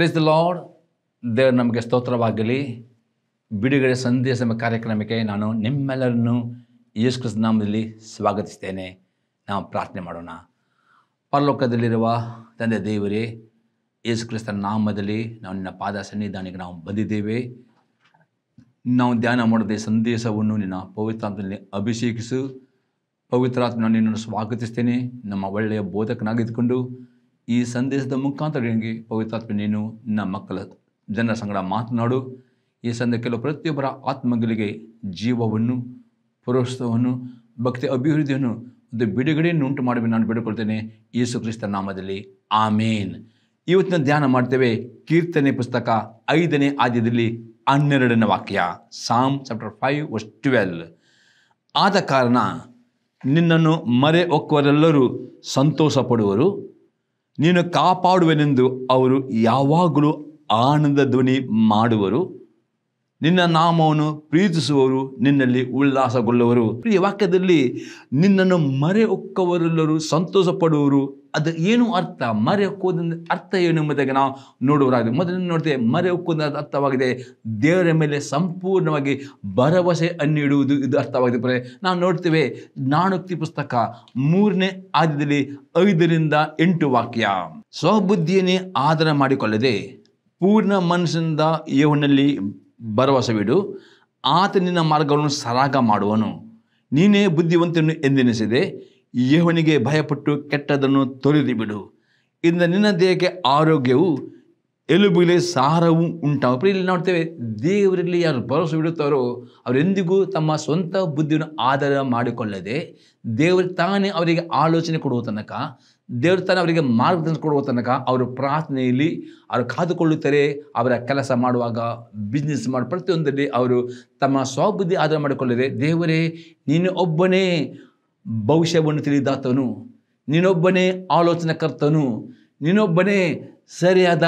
praise the lord ದೇವರು ನಮಗೆ ಸ್ತೋತ್ರವಾಗಲಿ ಬಿಡುಗಡೆ ಸಂದೇಶ ಎಂಬ ಕಾರ್ಯಕ್ರಮಕ್ಕೆ ನಾನು ನಿಮ್ಮೆಲ್ಲರನ್ನು ಯೇಸು ನಾಮದಲ್ಲಿ ಸ್ವಾಗತಿಸ್ತೇನೆ ನಾವು ಪ್ರಾರ್ಥನೆ ಮಾಡೋಣ ಪರಲೋಕದಲ್ಲಿರುವ ತಂದೆ ದೇವರೇ ಯೇಸುಕ್ರಿಸ್ತನ ನಾಮದಲ್ಲಿ ನಾವು ನಿನ್ನ ಪಾದ ಸನ್ನಿಧಾನಕ್ಕೆ ನಾವು ಬಂದಿದ್ದೇವೆ ನಾವು ಧ್ಯಾನ ಮಾಡದೆ ಸಂದೇಶವನ್ನು ನಿನ್ನ ಪವಿತ್ರಾತ್ಮದಲ್ಲಿ ಅಭಿಷೇಕಿಸು ಪವಿತ್ರಾತ್ಮ ನಾನು ನಿನ್ನನ್ನು ಸ್ವಾಗತಿಸ್ತೇನೆ ನಮ್ಮ ಒಳ್ಳೆಯ ಬೋಧಕನಾಗಿದ್ದುಕೊಂಡು ಈ ಸಂದೇಶದ ಮುಖಾಂತರ ನಿನಗೆ ಪವಿತ್ರಾತ್ಮ ನೀನು ನಮ್ಮ ಮಕ್ಕಳ ಜನರ ಸಂಗಡ ಮಾತನಾಡು ಈ ಸಂದ ಕೆಲವು ಪ್ರತಿಯೊಬ್ಬರ ಆತ್ಮಗಳಿಗೆ ಜೀವವನ್ನು ಪುರೋತ್ಸವವನ್ನು ಭಕ್ತಿ ಅಭಿವೃದ್ಧಿಯನ್ನು ಒಂದು ಬಿಡುಗಡೆಯನ್ನು ಉಂಟು ಮಾಡಿ ನಾನು ಬಿಡ್ಕೊಳ್ತೇನೆ ಯೇಸು ಕ್ರಿಸ್ತ ನಾಮದಲ್ಲಿ ಆಮೇನ್ ಇವತ್ತಿನ ಧ್ಯಾನ ಮಾಡ್ತೇವೆ ಕೀರ್ತನೆ ಪುಸ್ತಕ ಐದನೇ ಆದ್ಯದಲ್ಲಿ ಹನ್ನೆರಡನೇ ವಾಕ್ಯ ಸಾಮ್ ಚಾಪ್ಟರ್ ಫೈವ್ ವಸ್ ಟ್ವೆಲ್ ಆದ ಕಾರಣ ನಿನ್ನನ್ನು ಮರೆ ಒಕ್ಕುವರೆಲ್ಲರೂ ಸಂತೋಷ ಪಡುವರು ನೀನು ಕಾಪಾಡುವೆನೆಂದು ಅವರು ಯಾವಾಗಲೂ ಆನಂದ ಧ್ವನಿ ಮಾಡುವರು ನಿನ್ನ ನಾಮವನ್ನು ಪ್ರೀತಿಸುವವರು ನಿನ್ನಲ್ಲಿ ಉಲ್ಲಾಸಗೊಳ್ಳುವರು ಈ ವಾಕ್ಯದಲ್ಲಿ ನಿನ್ನನ್ನು ಮರೆ ಒಕ್ಕವರೆಲ್ಲರೂ ಸಂತೋಷ ಪಡುವರು ಅದು ಏನು ಅರ್ಥ ಮರೆ ಹೋದಂದು ಅರ್ಥ ಏನು ಎಂಬುದಾಗಿ ನಾವು ನೋಡುವರಾಗಿದೆ ಮೊದಲು ನೋಡ್ತೇವೆ ಮರೆ ಹೋದ ಅರ್ಥವಾಗಿದೆ ದೇವರ ಮೇಲೆ ಸಂಪೂರ್ಣವಾಗಿ ಭರವಸೆಯನ್ನು ಅನ್ನಿಡುವುದು ಇದು ಅರ್ಥವಾಗಿದೆ ಬರೆ ನಾವು ನೋಡ್ತೇವೆ ನಾಣುಕ್ತಿ ಪುಸ್ತಕ ಮೂರನೇ ಆದ್ಯದಲ್ಲಿ ಐದರಿಂದ ಎಂಟು ವಾಕ್ಯ ಸ್ವಬುದ್ಧಿಯನ್ನೇ ಆಧಾರ ಮಾಡಿಕೊಳ್ಳದೆ ಪೂರ್ಣ ಮನಸ್ಸಿನಿಂದ ಯೋವನಲ್ಲಿ ಭರವಸೆವಿಡು ಆತ ನಿನ್ನ ಮಾರ್ಗವನ್ನು ಸರಾಗ ಮಾಡುವನು ನೀನೇ ಬುದ್ಧಿವಂತನು ಎಂದೆನಿಸಿದೆ ಯಹೋನಿಗೆ ಭಯಪಟ್ಟು ಕೆಟ್ಟದನ್ನು ತೊರೆದು ಬಿಡು ಇಂದ ನಿನ್ನ ದೇಹಕ್ಕೆ ಆರೋಗ್ಯವು ಎಲುಬಿಲೆ ಸಾರವೂ ಉಂಟಾವ ಇಲ್ಲಿ ನೋಡ್ತೇವೆ ದೇವರಲ್ಲಿ ಯಾರು ಭರವಸೆ ಬಿಡುತ್ತಾರೋ ಅವರೆಂದಿಗೂ ತಮ್ಮ ಸ್ವಂತ ಬುದ್ಧಿಯನ್ನು ಆಧಾರ ಮಾಡಿಕೊಳ್ಳದೆ ದೇವರು ತಾನೇ ಅವರಿಗೆ ಆಲೋಚನೆ ಕೊಡುವ ತನಕ ದೇವರು ತಾನೇ ಅವರಿಗೆ ಮಾರ್ಗದರ್ಶನ ಕೊಡುವ ತನಕ ಅವರು ಪ್ರಾರ್ಥನೆಯಲ್ಲಿ ಅವರು ಕಾದುಕೊಳ್ಳುತ್ತಾರೆ ಅವರ ಕೆಲಸ ಮಾಡುವಾಗ ಬಿಸ್ನೆಸ್ ಮಾಡಿ ಪ್ರತಿಯೊಂದರಲ್ಲಿ ಅವರು ತಮ್ಮ ಸ್ವಬುದ್ಧಿ ಆಧಾರ ಮಾಡಿಕೊಳ್ಳದೆ ದೇವರೇ ನೀನು ಒಬ್ಬನೇ ಭವಿಷ್ಯವನ್ನು ತಿಳಿದಾತನು ನೀನೊಬ್ಬನೇ ಕರ್ತನು ನೀನೊಬ್ಬನೇ ಸರಿಯಾದ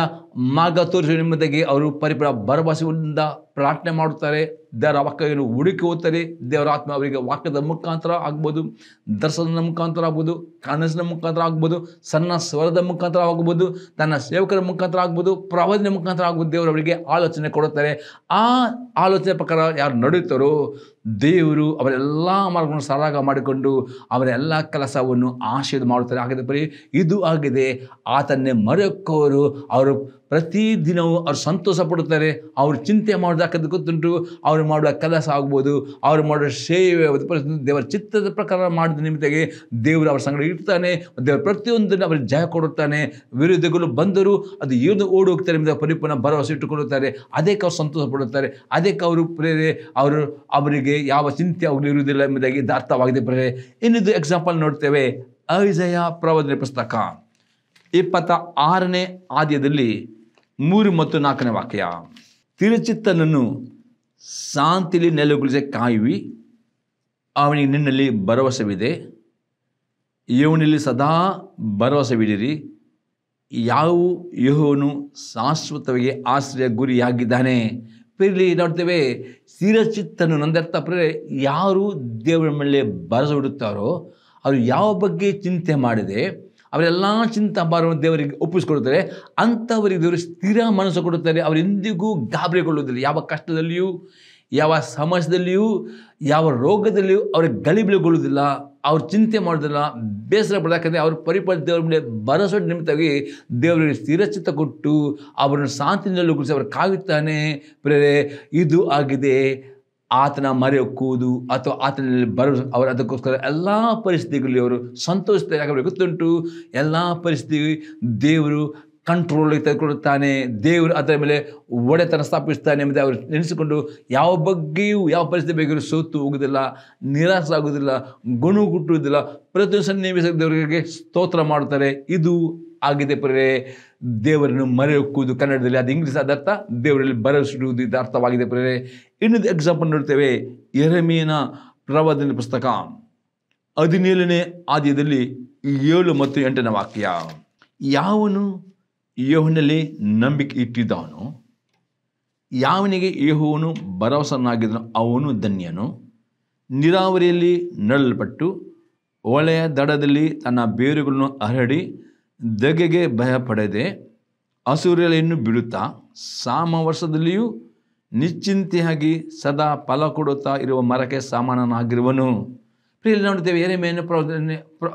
ಮಾರ್ಗ ತೋರಿಸುವ ನಿಮ್ಮದಾಗಿ ಅವರು ಪರಿಪರ ಭರವಸೆಯಿಂದ ಪ್ರಾರ್ಥನೆ ಮಾಡುತ್ತಾರೆ ದೇವರ ವಾಕ್ಯವನ್ನು ಹುಡುಕಿ ಹೋಗ್ತಾರೆ ದೇವರ ಆತ್ಮ ಅವರಿಗೆ ವಾಕ್ಯದ ಮುಖಾಂತರ ಆಗ್ಬೋದು ದರ್ಶನದ ಮುಖಾಂತರ ಆಗ್ಬೋದು ಕನಸಿನ ಮುಖಾಂತರ ಆಗ್ಬೋದು ಸಣ್ಣ ಸ್ವರದ ಮುಖಾಂತರ ಆಗ್ಬೋದು ತನ್ನ ಸೇವಕರ ಮುಖಾಂತರ ಆಗ್ಬೋದು ಪ್ರವಾದನ ಮುಖಾಂತರ ಆಗ್ಬೋದು ದೇವರವರಿಗೆ ಅವರಿಗೆ ಆಲೋಚನೆ ಕೊಡುತ್ತಾರೆ ಆ ಆಲೋಚನೆ ಪ್ರಕಾರ ಯಾರು ನಡೆಯುತ್ತಾರೋ ದೇವರು ಅವರೆಲ್ಲ ಮಾರ್ಗವನ್ನು ಸರಾಗ ಮಾಡಿಕೊಂಡು ಅವರೆಲ್ಲ ಕೆಲಸವನ್ನು ಆಶೀರ್ವಾದ ಮಾಡುತ್ತಾರೆ ಹಾಗಾದರೆ ಬರೀ ಇದು ಆಗಿದೆ ಆತನ್ನೇ ಮರೆಯೋಕ್ಕವರು ಅವರು ಪ್ರತಿದಿನವೂ ಅವರು ಸಂತೋಷ ಪಡುತ್ತಾರೆ ಅವರು ಚಿಂತೆ ಮಾಡೋದಾಕದ್ದು ಗೊತ್ತುಂಟು ಅವರು ಮಾಡುವ ಕೆಲಸ ಆಗ್ಬೋದು ಅವ್ರು ಮಾಡುವ ಸೇವೆ ದೇವರ ಚಿತ್ತದ ಪ್ರಕಾರ ಮಾಡಿದ ನಿಮಿತ್ತಗೆ ದೇವರು ಅವರ ಸಂಗಡ ಇಡ್ತಾನೆ ದೇವರ ಪ್ರತಿಯೊಂದನ್ನು ಅವರಿಗೆ ಜಯ ಕೊಡುತ್ತಾನೆ ವಿರೋಧಿಗಳು ಬಂದರೂ ಅದು ಏನು ಓಡಿ ಹೋಗ್ತಾರೆ ಎಂಬ ಪರಿಪೂರ್ಣ ಭರವಸೆ ಇಟ್ಟುಕೊಳ್ಳುತ್ತಾರೆ ಅದಕ್ಕೆ ಅವರು ಸಂತೋಷ ಪಡುತ್ತಾರೆ ಅದಕ್ಕೆ ಅವರು ಪ್ರೇರೆ ಅವರು ಅವರಿಗೆ ಯಾವ ಚಿಂತೆ ಆಗಲಿ ಇರುವುದಿಲ್ಲ ಎಂಬುದಾಗಿ ಅರ್ಥವಾಗಿದೆ ಪ್ರೇರೆ ಇನ್ನೊಂದು ಎಕ್ಸಾಂಪಲ್ ನೋಡ್ತೇವೆ ಅವಿಜಯ ಪ್ರವಚನೆ ಪುಸ್ತಕ ಇಪ್ಪತ್ತ ಆರನೇ ಆದ್ಯದಲ್ಲಿ ಮೂರು ಮತ್ತು ನಾಲ್ಕನೇ ವಾಕ್ಯ ತಿರುಚಿತ್ತನನ್ನು ಶಾಂತಿಲಿ ನೆಲೆಗೊಳಿಸಿ ಕಾಯುವಿ ಅವನಿಗೆ ನಿನ್ನಲ್ಲಿ ಭರವಸೆವಿದೆ ಇವನಲ್ಲಿ ಸದಾ ಭರವಸೆವಿಡಿರಿ ಯಾವ ಯಹೋನು ಶಾಶ್ವತವಾಗಿ ಆಶ್ರಯ ಗುರಿಯಾಗಿದ್ದಾನೆ ಇಲ್ಲಿ ನೋಡ್ತೇವೆ ಸ್ಥಿರಚಿತ್ತನು ನಂದರ್ಥ ಪ್ರೇ ಯಾರು ದೇವರ ಮೇಲೆ ಭರವಸೆ ಬಿಡುತ್ತಾರೋ ಅವರು ಯಾವ ಬಗ್ಗೆ ಚಿಂತೆ ಮಾಡಿದೆ ಅವರೆಲ್ಲ ಚಿಂತ ಭಾರವನ್ನು ದೇವರಿಗೆ ಒಪ್ಪಿಸಿಕೊಡುತ್ತಾರೆ ಅಂಥವರಿಗೆ ದೇವರು ಸ್ಥಿರ ಮನಸ್ಸು ಕೊಡುತ್ತಾರೆ ಅವರೆಂದಿಗೂ ಗಾಬರಿಗೊಳ್ಳುವುದಿಲ್ಲ ಯಾವ ಕಷ್ಟದಲ್ಲಿಯೂ ಯಾವ ಸಮಾಜದಲ್ಲಿಯೂ ಯಾವ ರೋಗದಲ್ಲಿಯೂ ಅವ್ರಿಗೆ ಗಲಿಬಿಲುಗೊಳ್ಳುವುದಿಲ್ಲ ಅವ್ರು ಚಿಂತೆ ಮಾಡೋದಿಲ್ಲ ಬೇಸರ ಯಾಕಂದರೆ ಅವ್ರ ಪರಿಪಾಲ ದೇವರ ಮೇಲೆ ಭರವಸೆ ನಿಮಿತ್ತವಾಗಿ ದೇವರಿಗೆ ಸ್ಥಿರಚಿತ ಕೊಟ್ಟು ಅವರನ್ನು ಶಾಂತಿನಲ್ಲೂ ಕುರಿಸಿ ಅವರು ಕಾಯುತ್ತಾನೆ ಪ್ರೇರೆ ಇದು ಆಗಿದೆ ಆತನ ಮರೆ ಕೂದು ಅಥವಾ ಆತನಲ್ಲಿ ಬರೋ ಅವರು ಅದಕ್ಕೋಸ್ಕರ ಎಲ್ಲ ಪರಿಸ್ಥಿತಿಗಳಲ್ಲಿ ಅವರು ಸಂತೋಷದಲ್ಲಿ ಗೊತ್ತುಂಟು ಎಲ್ಲ ಪರಿಸ್ಥಿತಿ ದೇವರು ಕಂಟ್ರೋಲಿಗೆ ತೆಗೆದುಕೊಳ್ಳುತ್ತಾನೆ ದೇವರು ಅದರ ಮೇಲೆ ಒಡೆತನ ಸ್ಥಾಪಿಸ್ತಾನೆ ಎಂಬುದೇ ಅವರು ನೆನೆಸಿಕೊಂಡು ಯಾವ ಬಗ್ಗೆಯೂ ಯಾವ ಪರಿಸ್ಥಿತಿ ಬೇಕಿರೋ ಸೋತು ಹೋಗುವುದಿಲ್ಲ ನಿರಾಸ ಆಗುವುದಿಲ್ಲ ಪ್ರತಿ ಸನ್ನಿವೇಶ ಸನ್ನಿವೇಶದವರಿಗೆ ಸ್ತೋತ್ರ ಮಾಡುತ್ತಾರೆ ಇದು ಆಗಿದೆ ಪರೇ ದೇವರನ್ನು ಮರೆಯುವುದು ಕನ್ನಡದಲ್ಲಿ ಅದು ಇಂಗ್ಲೀಷ್ ಅರ್ಥ ದೇವರಲ್ಲಿ ಬರೆಸಿಡುವುದು ಇದು ಅರ್ಥವಾಗಿದೆ ಪ್ರೇರೆ ಇನ್ನೊಂದು ಎಕ್ಸಾಂಪಲ್ ನೋಡ್ತೇವೆ ಎರಮೀನ ಪ್ರವಾದನ ಪುಸ್ತಕ ಹದಿನೇಳನೇ ಆದ್ಯದಲ್ಲಿ ಏಳು ಮತ್ತು ಎಂಟನೇ ವಾಕ್ಯ ಯಾವನು ಯೋಹನಲ್ಲಿ ನಂಬಿಕೆ ಇಟ್ಟಿದ್ದವನು ಯಾವನಿಗೆ ಯೇಹುವನು ಭರವಸನಾಗಿದ್ದನು ಅವನು ಧನ್ಯನು ನೀರಾವರಿಯಲ್ಲಿ ನಡಲ್ಪಟ್ಟು ಒಳೆಯ ದಡದಲ್ಲಿ ತನ್ನ ಬೇರುಗಳನ್ನು ಹರಡಿ ದಗೆಗೆ ಭಯ ಪಡೆದೆ ಅಸೂರ್ಯಲೆಯನ್ನು ಬಿಡುತ್ತಾ ಸಾಮ ವರ್ಷದಲ್ಲಿಯೂ ನಿಶ್ಚಿಂತೆಯಾಗಿ ಸದಾ ಫಲ ಕೊಡುತ್ತಾ ಇರುವ ಮರಕ್ಕೆ ಸಮಾನನಾಗಿರುವನು ಪ್ರಿಯಲ್ಲಿ ನೋಡುತ್ತೇವೆ ಏನೇ ಪ್ರ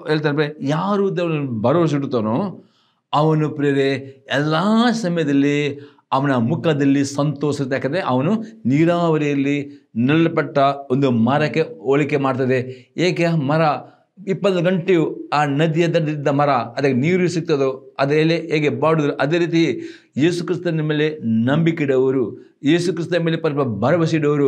ಹೇಳ್ತಾರೆ ಯಾರು ಅವನ ಭರವಸೆ ಇಡುತ್ತಾನೋ ಅವನು ಪ್ರೇರೆ ಎಲ್ಲ ಸಮಯದಲ್ಲಿ ಅವನ ಮುಖದಲ್ಲಿ ಸಂತೋಷ ಯಾಕಂದರೆ ಅವನು ನೀರಾವರಿಯಲ್ಲಿ ನೆಲ್ಲಲ್ಪಟ್ಟ ಒಂದು ಮರಕ್ಕೆ ಹೋಲಿಕೆ ಮಾಡ್ತದೆ ಏಕೆ ಮರ ಇಪ್ಪತ್ತು ಗಂಟೆಯು ಆ ನದಿಯ ದಡದಿದ್ದ ಮರ ಅದಕ್ಕೆ ನೀರು ಸಿಗ್ತದೋ ಅದರ ಹೇಗೆ ಬಾಡುವುದು ಅದೇ ರೀತಿ ಯೇಸು ಕ್ರಿಸ್ತನ ಮೇಲೆ ನಂಬಿಕೆ ಇಡೋರು ಯೇಸು ಕ್ರಿಸ್ತನ ಮೇಲೆ ಪರಪ ಭರವಸೆ ಅವರು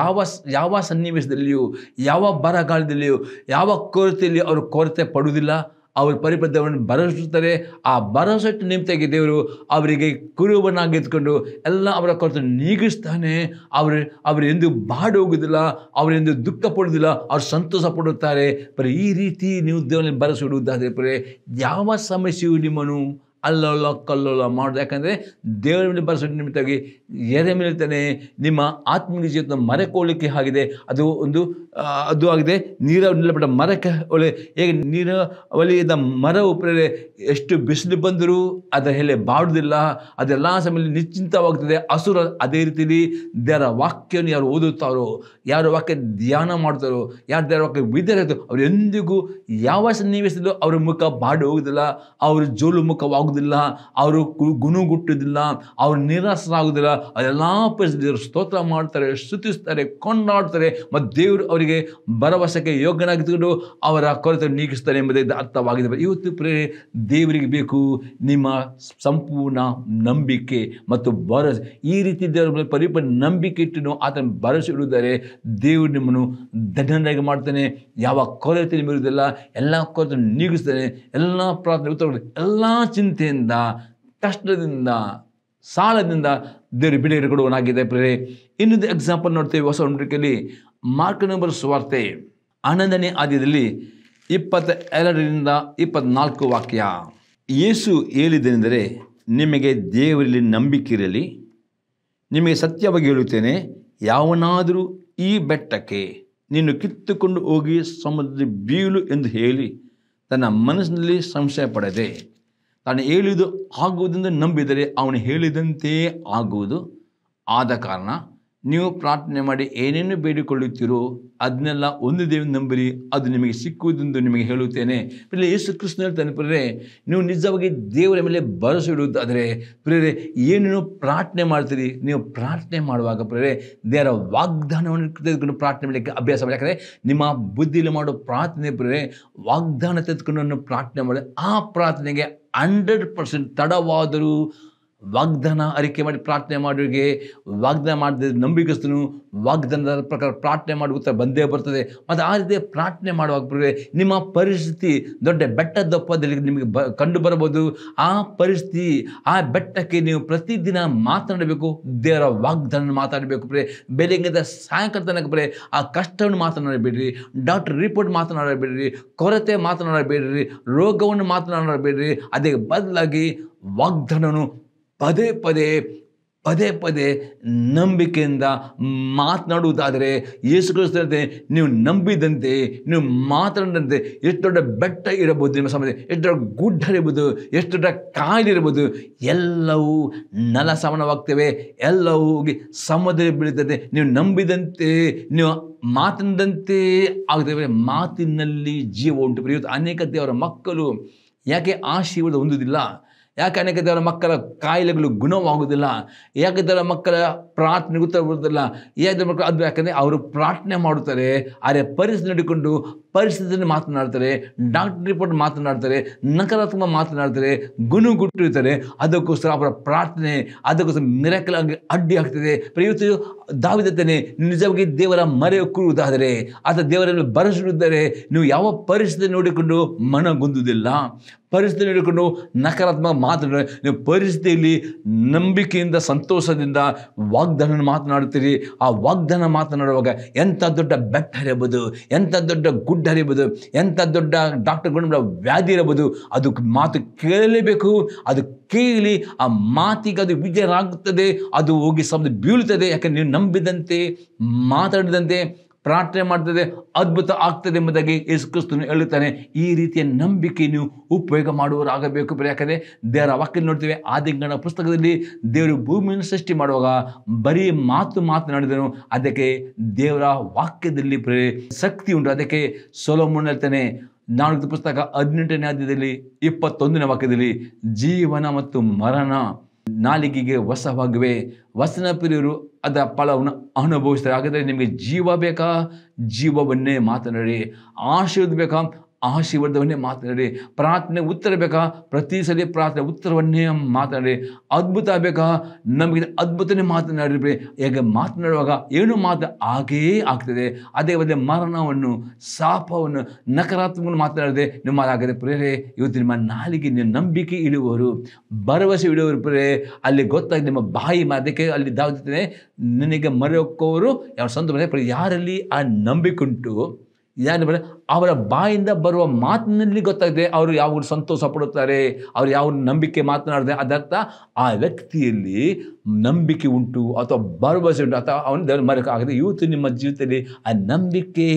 ಯಾವ ಯಾವ ಸನ್ನಿವೇಶದಲ್ಲಿಯೂ ಯಾವ ಬರಗಾಲದಲ್ಲಿಯೂ ಯಾವ ಕೊರತೆಯಲ್ಲಿ ಅವರು ಕೊರತೆ ಪಡುವುದಿಲ್ಲ ಅವರು ಪರಿಪದವನ್ನು ಭರವಸುತ್ತಾರೆ ಆ ಭರವಸೆಟ್ಟು ನಿಮಿತ್ತಾಗಿ ದೇವರು ಅವರಿಗೆ ಕುರುಬನಾಗಿದ್ದುಕೊಂಡು ಎಲ್ಲ ಅವರ ಕೊರತೆ ನೀಗಿಸ್ತಾನೆ ಅವರು ಅವರೆಂದು ಬಾಡಿ ಹೋಗೋದಿಲ್ಲ ಅವರೆಂದು ದುಃಖ ಪಡುವುದಿಲ್ಲ ಅವ್ರು ಸಂತೋಷ ಪಡುತ್ತಾರೆ ಬರೀ ಈ ರೀತಿ ನೀವು ದೇವರಲ್ಲಿ ಭರವಸೆ ಇಡುವುದಾದರೆ ಯಾವ ಸಮಸ್ಯೆಯು ನಿಮ್ಮನ್ನು ಅಲ್ಲೊಲ್ಲ ಕಲ್ಲೊಲ್ಲ ಮಾಡೋದು ಯಾಕಂದರೆ ದೇವರ ಮೇಲೆ ಬರೆಸೋದು ನಿಮಿತ್ತಾಗಿ ಎರೆ ತಾನೆ ನಿಮ್ಮ ಆತ್ಮೀಯ ಜೀವನ ಮರಕೋಲಿಕೆ ಆಗಿದೆ ಅದು ಒಂದು ಅದು ಆಗಿದೆ ನೀರ ನಿಲ್ಲಬಿಟ್ಟ ಮರಕ್ಕೆ ಒಳ್ಳೆ ಹೇಗೆ ನೀರಾವಳಿಯಿಂದ ಮರ ಉಪರೇ ಎಷ್ಟು ಬಿಸಿಲು ಬಂದರೂ ಅದರ ಎಲೆ ಬಾಡುವುದಿಲ್ಲ ಅದೆಲ್ಲ ಸಮಯದಲ್ಲಿ ನಿಶ್ಚಿಂತವಾಗ್ತದೆ ಹಸುರ ಅದೇ ರೀತಿಯಲ್ಲಿ ದೇವರ ವಾಕ್ಯವನ್ನು ಯಾರು ಓದುತ್ತಾರೋ ಯಾರು ವಾಕ್ಯ ಧ್ಯಾನ ಮಾಡ್ತಾರೋ ಯಾರು ದೇವರ ವಾಕ್ಯ ವಿದ್ಯಾರ್ಥಿ ಅವ್ರು ಎಂದಿಗೂ ಯಾವ ಸನ್ನಿವೇಶದಲ್ಲೂ ಅವರ ಮುಖ ಬಾಡಿ ಹೋಗುದಿಲ್ಲ ಅವರು ಜೋಲು ಮುಖವಾಗ ಆಗುವುದಿಲ್ಲ ಅವರು ಗುಣಗುಟ್ಟುದಿಲ್ಲ ಅವರು ನಿರಾಸರಾಗುವುದಿಲ್ಲ ಅದೆಲ್ಲ ಪರಿಸ್ಥಿತಿ ಸ್ತೋತ್ರ ಮಾಡ್ತಾರೆ ಶ್ರುತಿಸ್ತಾರೆ ಕೊಂಡಾಡ್ತಾರೆ ಮತ್ತು ದೇವರು ಅವರಿಗೆ ಭರವಸೆಗೆ ಯೋಗ್ಯನಾಗಿ ಅವರ ಕೊರತೆ ನೀಗಿಸ್ತಾರೆ ಎಂಬುದೇ ಅರ್ಥವಾಗಿದೆ ಇವತ್ತು ಪ್ರೇ ದೇವರಿಗೆ ಬೇಕು ನಿಮ್ಮ ಸಂಪೂರ್ಣ ನಂಬಿಕೆ ಮತ್ತು ಭರವಸೆ ಈ ರೀತಿ ದೇವರ ಮೇಲೆ ಪರಿಪೂರ್ಣ ನಂಬಿಕೆ ಇಟ್ಟು ಆತನ ಭರವಸೆ ಇಡುವುದರೆ ದೇವರು ನಿಮ್ಮನ್ನು ದಂಡನಾಗಿ ಮಾಡ್ತಾನೆ ಯಾವ ಕೊರತೆ ನಿಮ್ಮಿರುವುದಿಲ್ಲ ಎಲ್ಲ ಕೊರತೆ ನೀಗಿಸ್ತಾನೆ ಎಲ್ಲ ಪ್ರಾರ್ಥನೆ ಉತ್ತರ ಎಲ್ಲ ಚಿಂತೆ ಚಿಂತೆಯಿಂದ ಕಷ್ಟದಿಂದ ಸಾಲದಿಂದ ದೇವರು ಬಿಡುಗಡೆ ಕೊಡುವನಾಗಿದೆ ಪ್ರೇರೆ ಇನ್ನೊಂದು ಎಕ್ಸಾಂಪಲ್ ನೋಡ್ತೇವೆ ಹೊಸ ಉಂಟಲ್ಲಿ ಮಾರ್ಕ್ ನಂಬರ್ ಸ್ವಾರ್ತೆ ಹನ್ನೊಂದನೇ ಆದ್ಯದಲ್ಲಿ ಇಪ್ಪತ್ತ ಎರಡರಿಂದ ಇಪ್ಪತ್ನಾಲ್ಕು ವಾಕ್ಯ ಯೇಸು ಹೇಳಿದ್ದೇನೆಂದರೆ ನಿಮಗೆ ದೇವರಲ್ಲಿ ನಂಬಿಕೆ ಇರಲಿ ನಿಮಗೆ ಸತ್ಯವಾಗಿ ಹೇಳುತ್ತೇನೆ ಯಾವನಾದರೂ ಈ ಬೆಟ್ಟಕ್ಕೆ ನೀನು ಕಿತ್ತುಕೊಂಡು ಹೋಗಿ ಸಮುದ್ರದ ಬೀಳು ಎಂದು ಹೇಳಿ ತನ್ನ ಮನಸ್ಸಿನಲ್ಲಿ ಸಂಶಯ ಪಡೆದೇ ತಾನು ಹೇಳಿದು ಆಗುವುದೆಂದು ನಂಬಿದರೆ ಅವನು ಹೇಳಿದಂತೆಯೇ ಆಗುವುದು ಆದ ಕಾರಣ ನೀವು ಪ್ರಾರ್ಥನೆ ಮಾಡಿ ಏನೇನು ಬೇಡಿಕೊಳ್ಳುತ್ತೀರೋ ಅದನ್ನೆಲ್ಲ ಒಂದು ದೇವ ನಂಬರಿ ಅದು ನಿಮಗೆ ಸಿಕ್ಕುವುದೆಂದು ನಿಮಗೆ ಹೇಳುತ್ತೇನೆ ಇಲ್ಲಿ ಯೇಸು ಕೃಷ್ಣ ಹೇಳ್ತಾನೆ ಪ್ರೇರೆ ನೀವು ನಿಜವಾಗಿ ದೇವರ ಮೇಲೆ ಭರವಸೆ ಇಡುವುದಾದರೆ ಪ್ರಿಯರೇ ಏನೇನು ಪ್ರಾರ್ಥನೆ ಮಾಡ್ತೀರಿ ನೀವು ಪ್ರಾರ್ಥನೆ ಮಾಡುವಾಗ ಪ್ರಿಯರೇ ದೇವರ ವಾಗ್ದಾನವನ್ನು ತೆಗೆದುಕೊಂಡು ಪ್ರಾರ್ಥನೆ ಮಾಡಲಿಕ್ಕೆ ಅಭ್ಯಾಸ ಮಾಡಿ ಯಾಕಂದರೆ ನಿಮ್ಮ ಬುದ್ಧಿಯಲ್ಲಿ ಮಾಡೋ ಪ್ರಾರ್ಥನೆ ಪ್ರಿಯರೇ ವಾಗ್ದಾನ ತೆಗೆದುಕೊಂಡು ಪ್ರಾರ್ಥನೆ ಮಾಡಿ ಆ ಪ್ರಾರ್ಥನೆಗೆ ಹಂಡ್ರೆಡ್ ಪರ್ಸೆಂಟ್ ತಡವಾದರೂ ವಾಗ್ದಾನ ಅರಿಕೆ ಮಾಡಿ ಪ್ರಾರ್ಥನೆ ಮಾಡೋರಿಗೆ ವಾಗ್ದಾನ ಮಾಡಿದ ನಂಬಿಕಸ್ತನು ವಾಗ್ದಾನದ ಪ್ರಕಾರ ಪ್ರಾರ್ಥನೆ ಉತ್ತರ ಬಂದೇ ಬರ್ತದೆ ಮತ್ತು ಆ ರೀತಿ ಪ್ರಾರ್ಥನೆ ಮಾಡುವಾಗ ನಿಮ್ಮ ಪರಿಸ್ಥಿತಿ ದೊಡ್ಡ ಬೆಟ್ಟದಪ್ಪದಲ್ಲಿ ನಿಮಗೆ ಬ ಕಂಡು ಬರಬಹುದು ಆ ಪರಿಸ್ಥಿತಿ ಆ ಬೆಟ್ಟಕ್ಕೆ ನೀವು ಪ್ರತಿದಿನ ಮಾತನಾಡಬೇಕು ದೇವರ ವಾಗ್ದಾನ ಮಾತಾಡಬೇಕು ಬೆಳಿಗ್ಗೆ ಬೆಳಗ್ಗೆಯಿಂದ ಸಾಯಂಕಾಲ ತನಕ ಬರೇ ಆ ಕಷ್ಟವನ್ನು ಮಾತನಾಡಬೇಡ್ರಿ ಡಾಕ್ಟರ್ ರಿಪೋರ್ಟ್ ಮಾತನಾಡಬೇಡ್ರಿ ಕೊರತೆ ಮಾತನಾಡಬೇಡ್ರಿ ರೋಗವನ್ನು ಮಾತನಾಡಬೇಡ್ರಿ ಅದಕ್ಕೆ ಬದಲಾಗಿ ವಾಗ್ದಾನವನ್ನು ಪದೇ ಪದೇ ಪದೇ ಪದೇ ನಂಬಿಕೆಯಿಂದ ಮಾತನಾಡುವುದಾದರೆ ಏಸು ನೀವು ನಂಬಿದಂತೆ ನೀವು ಮಾತನಾಡಿದಂತೆ ಎಷ್ಟು ದೊಡ್ಡ ಬೆಟ್ಟ ಇರಬಹುದು ನಿಮ್ಮ ಸಮಾಜ ಎಷ್ಟು ದೊಡ್ಡ ಗುಡ್ಡ ಇರ್ಬೋದು ಎಷ್ಟು ದೊಡ್ಡ ಕಾಯಿಲೆ ಇರ್ಬೋದು ಎಲ್ಲವೂ ನಲ ಸಮಾನವಾಗ್ತವೆ ಎಲ್ಲವೂ ಹೋಗಿ ಸಮುದ್ರ ಬೀಳುತ್ತದೆ ನೀವು ನಂಬಿದಂತೆ ನೀವು ಮಾತಿನದಂತೆ ಆಗ್ತೇವೆ ಮಾತಿನಲ್ಲಿ ಜೀವ ಉಂಟು ಪ್ರಿಯುತ್ತ ಅನೇಕ ದೇವರ ಮಕ್ಕಳು ಯಾಕೆ ಆಶೀರ್ವಾದ ಹೊಂದುವುದಿಲ್ಲ ಯಾಕೆ ದೇವರ ಮಕ್ಕಳ ಕಾಯಿಲೆಗಳು ಗುಣವಾಗುವುದಿಲ್ಲ ಯಾಕಂದರೆ ಮಕ್ಕಳ ಪ್ರಾರ್ಥನೆಗೂ ತಗೊಳ್ಳೋದಿಲ್ಲ ಏನಾದ ಮಕ್ಕಳು ಅದು ಯಾಕಂದರೆ ಅವರು ಪ್ರಾರ್ಥನೆ ಮಾಡುತ್ತಾರೆ ಆದರೆ ಪರಿಸ್ಥಿತಿ ನೋಡಿಕೊಂಡು ಪರಿಸ್ಥಿತಿಯನ್ನು ಮಾತನಾಡ್ತಾರೆ ಡಾಕ್ಟರ್ ರಿಪೋರ್ಟ್ ಮಾತನಾಡ್ತಾರೆ ನಕಾರಾತ್ಮಕ ಮಾತನಾಡ್ತಾರೆ ಗುಣಗುಟ್ಟಿರುತ್ತಾರೆ ಅದಕ್ಕೋಸ್ಕರ ಅವರ ಪ್ರಾರ್ಥನೆ ಅದಕ್ಕೋಸ್ಕರ ಮಿರಕಲ್ ಆಗಿ ಅಡ್ಡಿ ಆಗ್ತದೆ ಪ್ರಯುಕ್ತ ದಾವಿದತ್ತೇನೆ ನಿಜವಾಗಿ ದೇವರ ಮರೆ ಕೂರುವುದಾದರೆ ಆತ ದೇವರನ್ನು ಬರೆಸಿರುತ್ತಾರೆ ನೀವು ಯಾವ ಪರಿಸ್ಥಿತಿ ನೋಡಿಕೊಂಡು ಮನಗುಂದುವುದಿಲ್ಲ ಪರಿಸ್ಥಿತಿ ನೋಡಿಕೊಂಡು ನಕಾರಾತ್ಮಕ ಮಾತನಾಡ ನೀವು ಪರಿಸ್ಥಿತಿಯಲ್ಲಿ ನಂಬಿಕೆಯಿಂದ ಸಂತೋಷದಿಂದ ವಾಗ್ ವಾಗ್ದಾನ ಮಾತನಾಡುತ್ತೀರಿ ಆ ವಾಗ್ದಾನ ಮಾತನಾಡುವಾಗ ಎಂಥ ದೊಡ್ಡ ಬೆಟ್ಟ ಹರಿಯಬಹುದು ಎಂಥ ದೊಡ್ಡ ಗುಡ್ಡ ಹರಿಬೋದು ಎಂಥ ದೊಡ್ಡ ಡಾಕ್ಟರ್ ಗುಣ ವ್ಯಾಧಿ ಇರಬಹುದು ಅದು ಮಾತು ಕೇಳಲೇಬೇಕು ಅದು ಕೇಳಿ ಆ ಮಾತಿಗೆ ಅದು ವಿಜಯರಾಗುತ್ತದೆ ಅದು ಹೋಗಿ ಸಮುದ್ರ ಬೀಳುತ್ತದೆ ಯಾಕಂದರೆ ನೀವು ನಂಬಿದಂತೆ ಮಾತಾಡಿದಂತೆ ಪ್ರಾರ್ಥನೆ ಮಾಡ್ತದೆ ಅದ್ಭುತ ಆಗ್ತದೆ ಎಂಬುದಾಗಿ ಯೇಸು ಕ್ರಿಸ್ತನು ಹೇಳುತ್ತಾನೆ ಈ ರೀತಿಯ ನಂಬಿಕೆ ನೀವು ಉಪಯೋಗ ಮಾಡುವವರಾಗಬೇಕು ಯಾಕಂದರೆ ದೇವರ ವಾಕ್ಯ ನೋಡ್ತೇವೆ ಆದಿಂಗಣ ಪುಸ್ತಕದಲ್ಲಿ ದೇವರು ಭೂಮಿಯನ್ನು ಸೃಷ್ಟಿ ಮಾಡುವಾಗ ಬರೀ ಮಾತು ಮಾತನಾಡಿದನು ಅದಕ್ಕೆ ದೇವರ ವಾಕ್ಯದಲ್ಲಿ ಪ್ರೇ ಶಕ್ತಿ ಉಂಟು ಅದಕ್ಕೆ ಸೊಲೋಮನ್ ಹೇಳ್ತಾನೆ ನಾಲ್ಕು ಪುಸ್ತಕ ಹದಿನೆಂಟನೇ ಆದ್ಯದಲ್ಲಿ ಇಪ್ಪತ್ತೊಂದನೇ ವಾಕ್ಯದಲ್ಲಿ ಜೀವನ ಮತ್ತು ಮರಣ ನಾಲಿಗೆಗೆ ವಸವಾಗುವೆ ವಸನ ಪ್ರಿಯರು ಅದರ ಫಲವನ್ನು ಅನುಭವಿಸ್ತಾರೆ ಹಾಗಾದರೆ ನಿಮಗೆ ಜೀವ ಬೇಕಾ ಜೀವವನ್ನೇ ಮಾತನಾಡಿ ಆಶೀರ್ವಾದ ಬೇಕಾ ಆಶೀರ್ವಾದವನ್ನೇ ಮಾತನಾಡಿ ಪ್ರಾರ್ಥನೆ ಉತ್ತರ ಬೇಕಾ ಪ್ರತಿ ಸಲ ಪ್ರಾರ್ಥನೆ ಉತ್ತರವನ್ನೇ ಮಾತನಾಡಿ ಅದ್ಭುತ ಬೇಕಾ ನಮಗೆ ಅದ್ಭುತನೇ ಮಾತನಾಡಿ ಹೇಗೆ ಮಾತನಾಡುವಾಗ ಏನು ಮಾತು ಹಾಗೇ ಆಗ್ತದೆ ಅದೇ ಒಂದೇ ಮರಣವನ್ನು ಶಾಪವನ್ನು ನಕಾರಾತ್ಮಕವನ್ನು ಮಾತನಾಡದೆ ನಿಮ್ಮ ಮಾತಾಗದೆ ಪ್ರೇರೇ ಇವತ್ತು ನಿಮ್ಮ ನಾಲಿಗೆ ನಿಮ್ಮ ನಂಬಿಕೆ ಇಳುವವರು ಭರವಸೆ ಇಡುವವರು ಪ್ರೇರೆ ಅಲ್ಲಿ ಗೊತ್ತಾಗಿ ನಿಮ್ಮ ಬಾಯಿ ಮಾತಕ್ಕೆ ಅಲ್ಲಿ ದಾವತಿದ್ದೇನೆ ನಿನಗೆ ಮರೆಯೋಕ್ಕವರು ಯಾವ ಸಂತೋಷ ಯಾರಲ್ಲಿ ಆ ನಂಬಿಕೆ ಉಂಟು ಯಾರು ಬರ ಅವರ ಬಾಯಿಂದ ಬರುವ ಮಾತಿನಲ್ಲಿ ಗೊತ್ತಾಗಿದೆ ಅವರು ಯಾವ ಸಂತೋಷ ಪಡುತ್ತಾರೆ ಅವರು ಯಾವ ನಂಬಿಕೆ ಮಾತನಾಡಿದೆ ಅದರ್ಥ ಆ ವ್ಯಕ್ತಿಯಲ್ಲಿ ನಂಬಿಕೆ ಉಂಟು ಅಥವಾ ಭರವಸೆ ಉಂಟು ಅಥವಾ ಅವನ ಮರಕ ಆಗದೆ ಇವತ್ತು ನಿಮ್ಮ ಜೀವಿತದಲ್ಲಿ ಆ ನಂಬಿಕೆ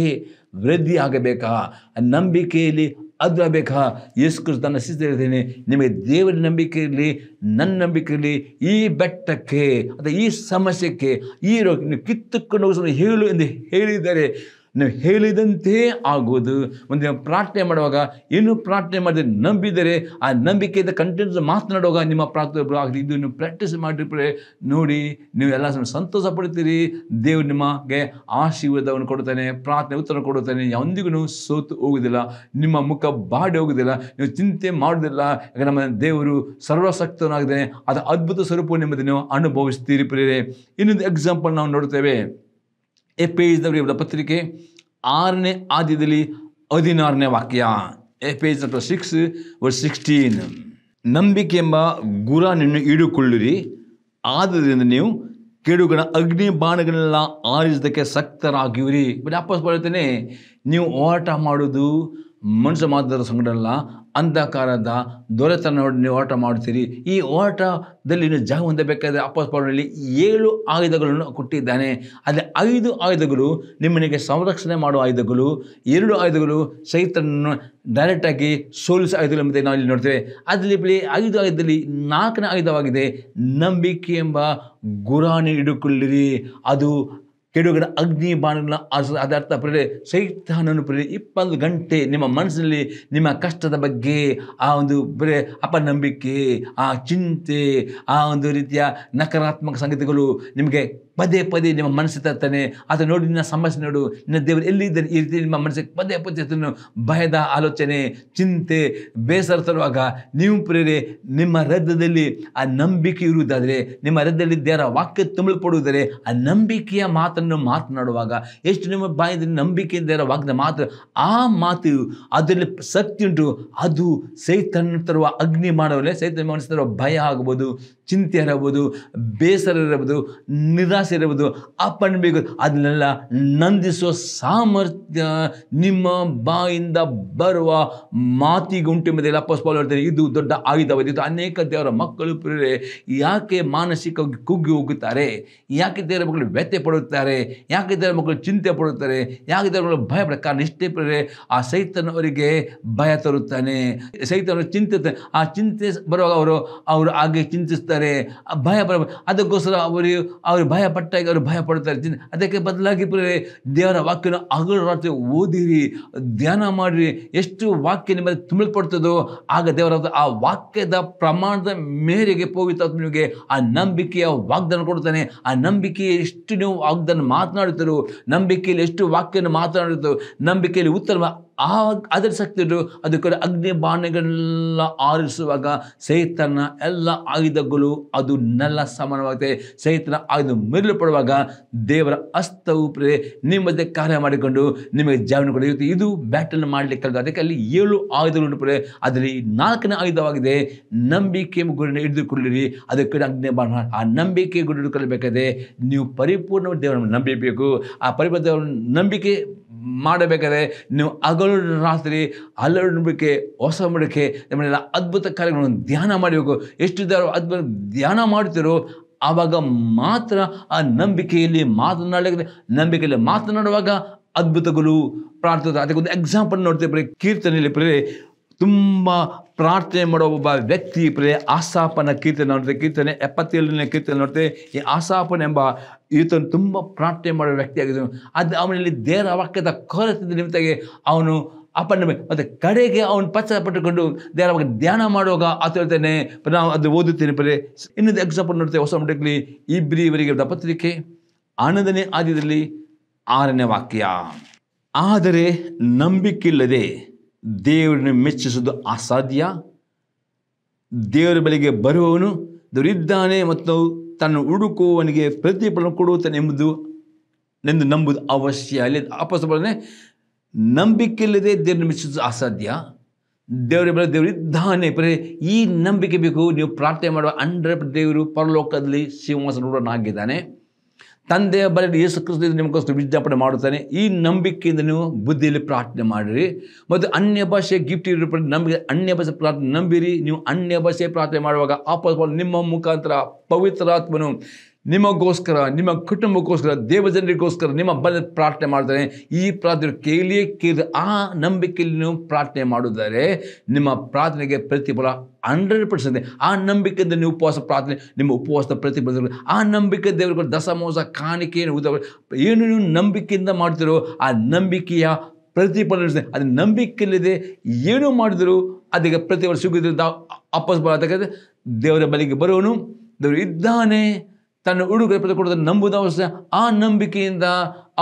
ವೃದ್ಧಿ ಆಗಬೇಕಾ ಆ ನಂಬಿಕೆಯಲ್ಲಿ ಅದು ಆಗಬೇಕಾ ಯೇಸು ನಿಮಗೆ ದೇವರ ನಂಬಿಕೆ ಇರಲಿ ನನ್ನ ನಂಬಿಕೆ ಇರಲಿ ಈ ಬೆಟ್ಟಕ್ಕೆ ಅಥವಾ ಈ ಸಮಸ್ಯೆಗೆ ಈ ರೋಗ ಕಿತ್ತುಕೊಂಡು ಹೇಳು ಎಂದು ಹೇಳಿದರೆ ನೀವು ಹೇಳಿದಂತೆಯೇ ಆಗೋದು ಒಂದು ಪ್ರಾರ್ಥನೆ ಮಾಡುವಾಗ ಏನು ಪ್ರಾರ್ಥನೆ ಮಾಡಿದರೆ ನಂಬಿದರೆ ಆ ನಂಬಿಕೆಯಿಂದ ಕಂಟಿನ್ಯೂಸ್ ಮಾತನಾಡುವಾಗ ನಿಮ್ಮ ಪ್ರಾರ್ಥನೆ ಆಗಲಿ ಇದು ನೀವು ಪ್ರಾಕ್ಟೀಸ್ ಮಾಡಿರ್ಬೇ ನೋಡಿ ನೀವು ಎಲ್ಲ ಸಂತೋಷ ಪಡ್ತೀರಿ ದೇವ್ರು ನಿಮಗೆ ಆಶೀರ್ವಾದವನ್ನು ಕೊಡ್ತಾನೆ ಪ್ರಾರ್ಥನೆ ಉತ್ತರ ಕೊಡುತ್ತಾನೆ ಎಂದಿಗೂ ಸೋತು ಹೋಗುವುದಿಲ್ಲ ನಿಮ್ಮ ಮುಖ ಬಾಡಿ ಹೋಗುವುದಿಲ್ಲ ನೀವು ಚಿಂತೆ ಮಾಡೋದಿಲ್ಲ ಯಾಕಂದ್ರೆ ನಮ್ಮ ದೇವರು ಸರ್ವಸಕ್ತನಾಗಿದ್ದಾನೆ ಅದು ಅದ್ಭುತ ಸ್ವರೂಪವು ನಿಮ್ಮದು ನೀವು ಅನುಭವಿಸ್ತೀರಿ ಪ್ರೇರೆ ಇನ್ನೊಂದು ಎಕ್ಸಾಂಪಲ್ ನಾವು ನೋಡ್ತೇವೆ ಎ ಎಸ್ ಬರೆಯಬ ಪತ್ರಿಕೆ ಆರನೇ ಆದ್ಯದಲ್ಲಿ ಹದಿನಾರನೇ ವಾಕ್ಯ ಎ page number six verse sixteen ನಂಬಿಕೆ ಎಂಬ ಗುರ ನಿನ್ನ ಹಿಡಿದುಕೊಳ್ಳಿರಿ ಆದ್ದರಿಂದ ನೀವು ಕೆಡುಗಳ ಅಗ್ನಿ ಬಾಣಗಳನ್ನೆಲ್ಲ ಆರಿಸೋದಕ್ಕೆ ಸಕ್ತರಾಗಿವ್ರಿ ಬಟ್ ವಾಪಸ್ ಬರುತ್ತೇನೆ ನೀವು ಹೋರಾಟ ಮಾಡೋದು ಮನುಷ್ಯ ಮಾತ್ರ ಸಂಗಡಲ್ಲ ಅಂಧಕಾರದ ದೊರೆತನ ಓಟ ಮಾಡುತ್ತೀರಿ ಈ ಓಟದಲ್ಲಿ ನೀವು ಜಾಗ ಹೊಂದಬೇಕಾದ್ರೆ ಅಪ್ಪಸ್ಪರ್ಣಲ್ಲಿ ಏಳು ಆಯುಧಗಳನ್ನು ಕೊಟ್ಟಿದ್ದಾನೆ ಅಲ್ಲಿ ಐದು ಆಯುಧಗಳು ನಿಮ್ಮನಿಗೆ ಸಂರಕ್ಷಣೆ ಮಾಡುವ ಆಯುಧಗಳು ಎರಡು ಆಯುಧಗಳು ಸೈತನನ್ನು ಡೈರೆಕ್ಟಾಗಿ ಸೋಲಿಸೋ ಆಯುಧಗಳು ಮತ್ತೆ ನಾವು ಇಲ್ಲಿ ನೋಡ್ತೇವೆ ಅದರಲ್ಲಿ ಬಳಿ ಐದು ಆಯುಧದಲ್ಲಿ ನಾಲ್ಕನೇ ಆಯುಧವಾಗಿದೆ ನಂಬಿಕೆ ಎಂಬ ಗುರಾಣಿ ಹಿಡುಕೊಳ್ಳಿರಿ ಅದು ಕೆಡುಗರ ಅಗ್ನಿ ಬಾಣಗಳನ್ನು ಅದರ್ಥ ಪ್ರೇರೆ ಸೈತಾನನ್ನು ಪ್ರೇರಿ ಇಪ್ಪತ್ತು ಗಂಟೆ ನಿಮ್ಮ ಮನಸ್ಸಿನಲ್ಲಿ ನಿಮ್ಮ ಕಷ್ಟದ ಬಗ್ಗೆ ಆ ಒಂದು ಬರೇ ಅಪನಂಬಿಕೆ ಆ ಚಿಂತೆ ಆ ಒಂದು ರೀತಿಯ ನಕಾರಾತ್ಮಕ ಸಂಗತಿಗಳು ನಿಮಗೆ ಪದೇ ಪದೇ ನಿಮ್ಮ ಮನಸ್ಸು ತರ್ತಾನೆ ಅದು ನೋಡಿ ನಿನ್ನ ಸಮಸ್ಯೆ ನೋಡು ನಿನ್ನ ದೇವರು ಎಲ್ಲಿದ್ದಾನೆ ಈ ರೀತಿ ನಿಮ್ಮ ಮನಸ್ಸಿಗೆ ಪದೇ ಪದೇ ಅದನ್ನು ಭಯದ ಆಲೋಚನೆ ಚಿಂತೆ ಬೇಸರ ತರುವಾಗ ನೀವು ಪ್ರೇರೆ ನಿಮ್ಮ ಹೃದಯದಲ್ಲಿ ಆ ನಂಬಿಕೆ ಇರುವುದಾದರೆ ನಿಮ್ಮ ಹೃದಯದಲ್ಲಿ ದೇವರ ವಾಕ್ಯ ಪಡುವುದರೆ ಆ ನಂಬಿಕೆಯ ಮಾತನ್ನು ಮಾತನಾಡುವಾಗ ಎಷ್ಟು ನಿಮ್ಮ ಬಾಯದಲ್ಲಿ ನಂಬಿಕೆ ದೇವರ ವಾಕ್ಯದ ಮಾತು ಆ ಮಾತು ಅದರಲ್ಲಿ ಶಕ್ತಿ ಉಂಟು ಅದು ಸೈತನ್ನು ತರುವ ಅಗ್ನಿ ಮಾಡುವಲ್ಲೇ ಸೈತನ್ಯ ಮನಸ್ಸು ತರುವ ಭಯ ಆಗ್ಬೋದು ಚಿಂತೆ ಇರಬಹುದು ಬೇಸರ ಇರಬಹುದು ನಿರಾಸೆ ಇರಬಹುದು ಅಪ್ ಬೇಕು ಅದನ್ನೆಲ್ಲ ನಂದಿಸುವ ಸಾಮರ್ಥ್ಯ ನಿಮ್ಮ ಬಾಯಿಂದ ಬರುವ ಮಾತಿಗೆ ಉಂಟು ಮೇಲೆ ಎಲ್ಲ ಹೇಳ್ತಾರೆ ಇದು ದೊಡ್ಡ ಇದು ಅನೇಕ ದೇವರ ಮಕ್ಕಳು ಪ್ರೇರೆ ಯಾಕೆ ಮಾನಸಿಕವಾಗಿ ಕುಗ್ಗಿ ಹೋಗುತ್ತಾರೆ ಯಾಕೆ ದೇವರ ಮಕ್ಕಳು ವ್ಯಥೆ ಪಡುತ್ತಾರೆ ಯಾಕೆ ದೇವರ ಮಕ್ಕಳು ಚಿಂತೆ ಪಡುತ್ತಾರೆ ಯಾಕೆ ದೇವರ ಮಕ್ಕಳು ಭಯ ಪಡ ಕಾರಣ ಇಷ್ಟೇ ಪ್ರೇರೆ ಆ ಸೈತನವರಿಗೆ ಭಯ ತರುತ್ತಾನೆ ಸೈತನ ಚಿಂತೆ ಆ ಚಿಂತೆ ಬರುವಾಗ ಅವರು ಅವರು ಹಾಗೆ ಚಿಂತಿಸ್ತಾರೆ ಹೋಗ್ತಾರೆ ಭಯ ಅದಕ್ಕೋಸ್ಕರ ಅವರು ಅವರು ಭಯ ಪಟ್ಟಾಗಿ ಅವರು ಭಯ ಪಡ್ತಾರೆ ಅದಕ್ಕೆ ಬದಲಾಗಿ ದೇವರ ವಾಕ್ಯನ ಹಗಲು ರಾತ್ರಿ ಓದಿರಿ ಧ್ಯಾನ ಮಾಡಿರಿ ಎಷ್ಟು ವಾಕ್ಯ ನಿಮ್ಮಲ್ಲಿ ತುಂಬಲ್ಪಡ್ತದೋ ಆಗ ದೇವರ ಆ ವಾಕ್ಯದ ಪ್ರಮಾಣದ ಮೇರೆಗೆ ಪವಿತ್ರ ನಿಮಗೆ ಆ ನಂಬಿಕೆಯ ವಾಗ್ದಾನ ಕೊಡ್ತಾನೆ ಆ ನಂಬಿಕೆ ಎಷ್ಟು ನೀವು ವಾಗ್ದಾನ ಮಾತನಾಡುತ್ತರು ನಂಬಿಕೆಯಲ್ಲಿ ಎಷ್ಟು ವಾಕ್ಯನ ಮಾತನಾಡುತ್ತೋ ನಂಬಿಕೆಯಲ್ಲಿ ಉತ್ತರ ಆ ಅದರ ಆಧರಿಸಕ್ತಿದ್ರು ಅದಕ್ಕೆ ಅಗ್ನಿ ಬಾಣಗಳನ್ನೆಲ್ಲ ಆರಿಸುವಾಗ ಸೈತನ ಎಲ್ಲ ಆಯುಧಗಳು ಅದು ನೆಲ್ಲ ಸಮಾನವಾಗುತ್ತೆ ಸೈತನ ಆಯುಧ ಮೆರಲು ಪಡುವಾಗ ದೇವರ ಅಸ್ತವು ಪ್ರೇ ನಿಮ್ಮದೇ ಕಾರ್ಯ ಮಾಡಿಕೊಂಡು ನಿಮಗೆ ಜಾಮೀನು ಕೊಡುತ್ತೆ ಇದು ಬ್ಯಾಟಲ್ ಮಾಡಲಿಕ್ಕೆ ಅದಕ್ಕೆ ಅಲ್ಲಿ ಏಳು ಆಯುಧಗಳು ಪಡೆ ಅದರಲ್ಲಿ ನಾಲ್ಕನೇ ಆಯುಧವಾಗಿದೆ ನಂಬಿಕೆ ಗುರಿನ ಹಿಡಿದುಕೊಳ್ಳಿರಿ ಅದಕ್ಕೆ ಅಗ್ನಿ ಬಾಣ ಆ ನಂಬಿಕೆ ಗುರಿ ಹಿಡಿದುಕೊಳ್ಳಬೇಕಾದ್ರೆ ನೀವು ಪರಿಪೂರ್ಣ ದೇವರನ್ನು ನಂಬಿಬೇಕು ಆ ಪರಿಪೂರ್ಣ ನಂಬಿಕೆ ಮಾಡಬೇಕಾದ್ರೆ ನೀವು ಹಗಲು ರಾತ್ರಿ ನಂಬಿಕೆ ಹೊಸ ಮಡಿಕೆ ನಮ್ಮನ್ನೆಲ್ಲ ಅದ್ಭುತ ಕಾರ್ಯಗಳನ್ನು ಧ್ಯಾನ ಮಾಡಬೇಕು ಎಷ್ಟು ಅದ್ಭುತ ಧ್ಯಾನ ಮಾಡ್ತಿರೋ ಆವಾಗ ಮಾತ್ರ ಆ ನಂಬಿಕೆಯಲ್ಲಿ ಮಾತನಾಡಲಿಕ್ಕೆ ನಂಬಿಕೆಯಲ್ಲಿ ಮಾತನಾಡುವಾಗ ಅದ್ಭುತಗಳು ಅದಕ್ಕೆ ಒಂದು ಎಕ್ಸಾಂಪಲ್ ನೋಡ್ತೀವಿ ಬರೀ ಕೀರ್ತನೆಯಲ್ಲಿ ಬರೀ ತುಂಬ ಪ್ರಾರ್ಥನೆ ಮಾಡೋ ಒಬ್ಬ ವ್ಯಕ್ತಿ ಪ್ರೇ ಆಸಾಪನ ಕೀರ್ತನೆ ನೋಡ್ತೇವೆ ಕೀರ್ತನೆ ಎಪ್ಪತ್ತೇಳನೇ ಕೀರ್ತನೆ ನೋಡ್ತೇವೆ ಈ ಆಸಾಪನ ಎಂಬ ಈತನ ತುಂಬ ಪ್ರಾರ್ಥನೆ ಮಾಡೋ ವ್ಯಕ್ತಿಯಾಗಿದ್ದನು ಅದು ಅವನಲ್ಲಿ ದೇವರ ವಾಕ್ಯದ ಕೊರತೆ ನಿಮಿತ್ತಾಗಿ ಅವನು ಅಪನ್ನ ಮತ್ತು ಕಡೆಗೆ ಅವನು ಪಟ್ಟುಕೊಂಡು ದೇವರ ವಾಕ್ಯ ಧ್ಯಾನ ಮಾಡುವಾಗ ಆತ ಹೇಳ್ತೇನೆ ನಾವು ಅದು ಓದುತ್ತೇನೆ ಪರಿ ಇನ್ನೊಂದು ಎಕ್ಸಾಂಪಲ್ ನೋಡ್ತೇವೆ ಹೊಸ ಮಡಗಲಿ ಇಬ್ಬರಿವರಿಗೆ ಪತ್ರಿಕೆ ಆನಂದನೇ ಆದ್ಯದಲ್ಲಿ ಆರನೇ ವಾಕ್ಯ ಆದರೆ ನಂಬಿಕೆ ಇಲ್ಲದೆ ದೇವರನ್ನು ಮೆಚ್ಚಿಸುವುದು ಅಸಾಧ್ಯ ದೇವರ ಬಳಿಗೆ ಬರುವವನು ದೇವರಿದ್ದಾನೆ ಮತ್ತು ತನ್ನ ಹುಡುಕುವವನಿಗೆ ಪ್ರತಿಫಲ ಕೊಡುತ್ತಾನೆ ಎಂಬುದು ಎಂದು ನಂಬುದು ಅವಶ್ಯ ಅಲ್ಲಿ ಅಪಸ್ಬಲನೆ ನಂಬಿಕೆ ಇಲ್ಲದೆ ದೇವರನ್ನು ಮೆಚ್ಚಿಸುವುದು ಅಸಾಧ್ಯ ದೇವರ ಬಳಿ ದೇವರಿದ್ದಾನೆ ಬರೇ ಈ ನಂಬಿಕೆ ಬೇಕು ನೀವು ಪ್ರಾರ್ಥನೆ ಮಾಡುವ ಅಂಡ್ರೆ ದೇವರು ಪರಲೋಕದಲ್ಲಿ ನೋಡೋಣ ಆಗಿದ್ದಾನೆ ತಂದೆ ಬರೆದು ಯೇಸು ಕ್ರಿಸ್ತ ನಿಮಗೋಸ್ಕರ ವಿಜ್ಞಾಪನೆ ಮಾಡುತ್ತಾನೆ ಈ ನಂಬಿಕೆಯಿಂದ ನೀವು ಬುದ್ಧಿಯಲ್ಲಿ ಪ್ರಾರ್ಥನೆ ಮಾಡಿರಿ ಮತ್ತು ಅನ್ಯ ಭಾಷೆ ಗಿಫ್ಟ್ ಇರೋ ನಂಬಿಕೆ ಅನ್ಯ ಭಾಷೆ ಪ್ರಾರ್ಥನೆ ನಂಬಿರಿ ನೀವು ಅನ್ಯ ಭಾಷೆ ಪ್ರಾರ್ಥನೆ ಮಾಡುವಾಗ ಆಪಸ್ ನಿಮ್ಮ ಮುಖಾಂತರ ಪವಿತ್ರಾತ್ಮನು ನಿಮಗೋಸ್ಕರ ನಿಮ್ಮ ಕುಟುಂಬಕ್ಕೋಸ್ಕರ ದೇವಜನರಿಗೋಸ್ಕರ ನಿಮ್ಮ ಬಲ ಪ್ರಾರ್ಥನೆ ಮಾಡಿದರೆ ಈ ಪ್ರಾರ್ಥನೆ ಕೇಳಿಯೇ ಕೇಳಿದ ಆ ನಂಬಿಕೆಯಲ್ಲಿ ನೀವು ಪ್ರಾರ್ಥನೆ ಮಾಡಿದರೆ ನಿಮ್ಮ ಪ್ರಾರ್ಥನೆಗೆ ಪ್ರತಿಫಲ ಹಂಡ್ರೆಡ್ ಪರ್ಸೆಂಟ್ ಆ ನಂಬಿಕೆಯಿಂದ ನೀವು ಉಪವಾಸ ಪ್ರಾರ್ಥನೆ ನಿಮ್ಮ ಉಪವಾಸದ ಪ್ರತಿಫಲ ಆ ನಂಬಿಕೆ ದೇವರುಗಳು ದಸಮೋಸ ಕಾಣಿಕೆಯನ್ನು ಉದ ಏನು ನೀವು ನಂಬಿಕೆಯಿಂದ ಮಾಡ್ತಿರೋ ಆ ನಂಬಿಕೆಯ ಪ್ರತಿಫಲ ಅದು ನಂಬಿಕೆಯಲ್ಲಿದೆ ಏನು ಮಾಡಿದರೂ ಅದಕ್ಕೆ ಪ್ರತಿಫಲ ಸಿಗುವುದರಿಂದ ವಾಪಸ್ ಬರೋದಕ್ಕೆ ದೇವರ ಬಲಿಗೆ ಬರೋನು ದೇವರು ಇದ್ದಾನೆ ತನ್ನ ಉಡುಗೊರೆ ಪಡೆದುಕೊಳ್ಳೋದನ್ನು ನಂಬುವುದು ಅವಶ್ಯ ಆ ನಂಬಿಕೆಯಿಂದ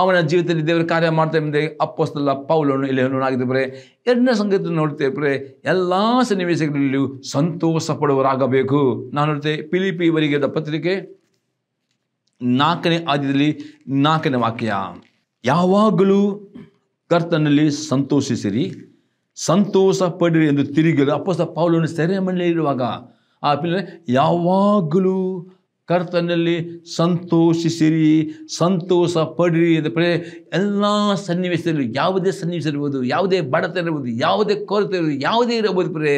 ಅವನ ಜೀವಿತದಲ್ಲಿ ದೇವರ ಕಾರ್ಯ ಮಾಡ್ತಾ ಎಂದರೆ ಅಪ್ಪಸ್ತಲ್ಲ ಪೌಲನ್ನು ಇಲ್ಲಿ ಆಗಿದ್ದರೆ ಎರಡನೇ ಸಂಗತಿ ನೋಡ್ತೇವೆ ಎಲ್ಲ ಸನ್ನಿವೇಶಗಳಲ್ಲಿಯೂ ಸಂತೋಷ ಪಡುವವರಾಗಬೇಕು ನಾನು ನೋಡ್ತೇವೆ ಪಿಲಿಪಿ ಇವರಿಗೆ ಪತ್ರಿಕೆ ನಾಲ್ಕನೇ ಆದ್ಯದಲ್ಲಿ ನಾಲ್ಕನೇ ವಾಕ್ಯ ಯಾವಾಗಲೂ ಕರ್ತನಲ್ಲಿ ಸಂತೋಷಿಸಿರಿ ಸಂತೋಷ ಪಡಿರಿ ಎಂದು ತಿರುಗಿದ ಅಪ್ಪಸ್ತ ಪೌಲನ್ನು ಸೆರೆಮನೆಯಲ್ಲಿರುವಾಗ ಆ ಪಿಲ್ಲೆ ಯಾವಾಗಲೂ ಕರ್ತನಲ್ಲಿ ಸಂತೋಷಿಸಿರಿ ಸಂತೋಷ ಪಡಿರಿ ಅಂತ ಪ್ರೇ ಎಲ್ಲ ಸನ್ನಿವೇಶದಲ್ಲಿ ಯಾವುದೇ ಸನ್ನಿವೇಶ ಇರ್ಬೋದು ಯಾವುದೇ ಬಡತನ ಇರ್ಬೋದು ಯಾವುದೇ ಕೊರತೆ ಇರ್ಬೋದು ಯಾವುದೇ ಇರಬಹುದು ಪ್ರೇ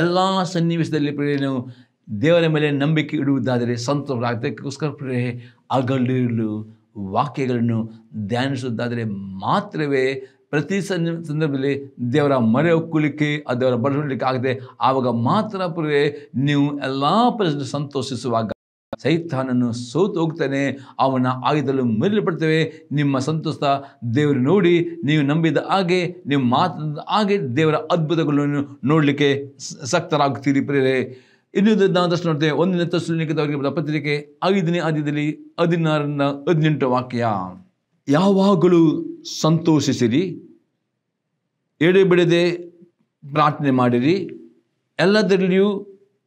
ಎಲ್ಲ ಸನ್ನಿವೇಶದಲ್ಲಿ ಪ್ರೇ ನಾವು ದೇವರ ಮೇಲೆ ನಂಬಿಕೆ ಇಡುವುದಾದರೆ ಸಂತೋಷ ಅದಕ್ಕೋಸ್ಕರ ಪ್ರೇ ಅಗಲಿರಲು ವಾಕ್ಯಗಳನ್ನು ಧ್ಯಾನಿಸುವುದಾದರೆ ಮಾತ್ರವೇ ಪ್ರತಿ ಸನ್ನಿ ಸಂದರ್ಭದಲ್ಲಿ ದೇವರ ಮರೆ ಒಕ್ಕಲಿಕ್ಕೆ ಆ ದೇವರ ಬಡವಲಿಕ್ಕೆ ಆಗದೆ ಆವಾಗ ಮಾತ್ರ ಪ್ರೇ ನೀವು ಎಲ್ಲ ಪರಿಸ್ಥಿತಿ ಸಂತೋಷಿಸುವಾಗ ಸೈತಾನನ್ನು ಸೋತು ಹೋಗ್ತಾನೆ ಅವನ ಆಯುಧಲು ಪಡ್ತೇವೆ ನಿಮ್ಮ ಸಂತೋಷ ದೇವರು ನೋಡಿ ನೀವು ನಂಬಿದ ಹಾಗೆ ನೀವು ಮಾತಾದ ಹಾಗೆ ದೇವರ ಅದ್ಭುತಗಳನ್ನು ನೋಡಲಿಕ್ಕೆ ಸಕ್ತರಾಗುತ್ತೀರಿ ಪ್ರೇರೆ ಇನ್ನೊಂದು ನಾವು ದರ್ಶನ ನೋಡ್ತೇವೆ ಒಂದನೇ ತಸ್ಲಿಕ್ಕೆ ಪತ್ರಿಕೆ ಐದನೇ ಆದ್ಯದಲ್ಲಿ ಹದಿನಾರರಿಂದ ಹದಿನೆಂಟು ವಾಕ್ಯ ಯಾವಾಗಲೂ ಸಂತೋಷಿಸಿರಿ ಬಿಡದೆ ಪ್ರಾರ್ಥನೆ ಮಾಡಿರಿ ಎಲ್ಲದರಲ್ಲಿಯೂ